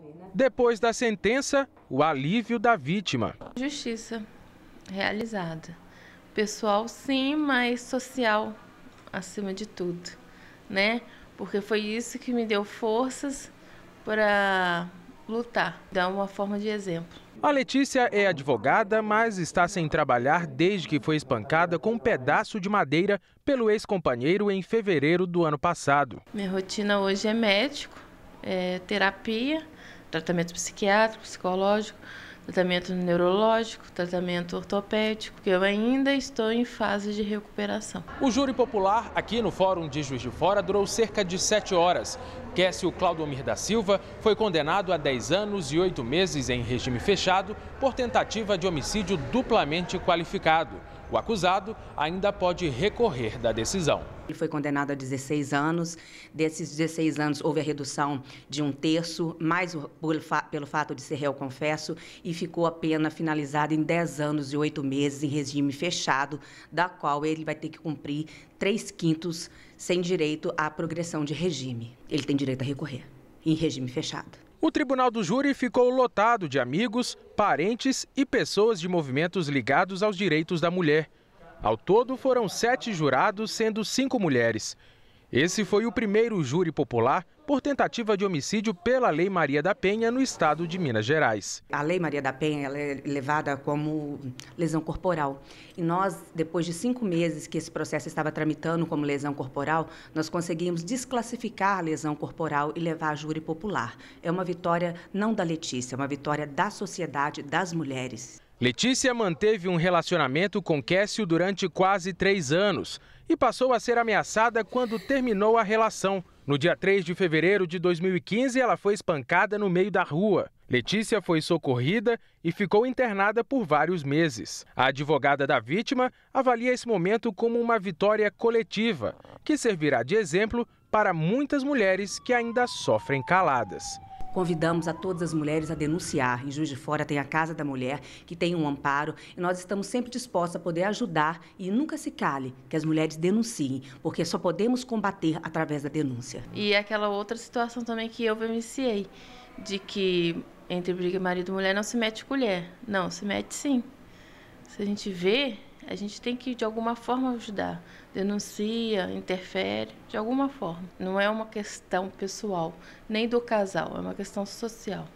Né? Depois da sentença, o alívio da vítima. Justiça realizada. Pessoal, sim, mas social acima de tudo, né? Porque foi isso que me deu forças para lutar, dar uma forma de exemplo. A Letícia é advogada, mas está sem trabalhar desde que foi espancada com um pedaço de madeira pelo ex-companheiro em fevereiro do ano passado. Minha rotina hoje é médico, é, terapia, tratamento psiquiátrico, psicológico, tratamento neurológico, tratamento ortopédico, que eu ainda estou em fase de recuperação. O júri popular aqui no Fórum de Juiz de Fora durou cerca de sete horas. Kécio Claudomir da Silva foi condenado a 10 anos e 8 meses em regime fechado por tentativa de homicídio duplamente qualificado. O acusado ainda pode recorrer da decisão. Ele foi condenado a 16 anos. Desses 16 anos, houve a redução de um terço, mais pelo fato de ser réu confesso, e ficou a pena finalizada em 10 anos e 8 meses em regime fechado, da qual ele vai ter que cumprir 3 quintos sem direito à progressão de regime. Ele tem direito a recorrer em regime fechado. O tribunal do júri ficou lotado de amigos, parentes e pessoas de movimentos ligados aos direitos da mulher. Ao todo, foram sete jurados, sendo cinco mulheres. Esse foi o primeiro júri popular por tentativa de homicídio pela Lei Maria da Penha no estado de Minas Gerais. A Lei Maria da Penha é levada como lesão corporal. E nós, depois de cinco meses que esse processo estava tramitando como lesão corporal, nós conseguimos desclassificar a lesão corporal e levar a júri popular. É uma vitória não da Letícia, é uma vitória da sociedade, das mulheres. Letícia manteve um relacionamento com Cássio durante quase três anos e passou a ser ameaçada quando terminou a relação. No dia 3 de fevereiro de 2015, ela foi espancada no meio da rua. Letícia foi socorrida e ficou internada por vários meses. A advogada da vítima avalia esse momento como uma vitória coletiva, que servirá de exemplo para muitas mulheres que ainda sofrem caladas. Convidamos a todas as mulheres a denunciar. Em Juiz de Fora tem a Casa da Mulher, que tem um amparo, e nós estamos sempre dispostos a poder ajudar e nunca se cale que as mulheres denunciem, porque só podemos combater através da denúncia. E aquela outra situação também que eu vivenciei, de que entre briga marido e mulher não se mete colher. Não, se mete sim. Se a gente vê, a gente tem que, de alguma forma, ajudar. Denuncia, interfere, de alguma forma. Não é uma questão pessoal, nem do casal, é uma questão social.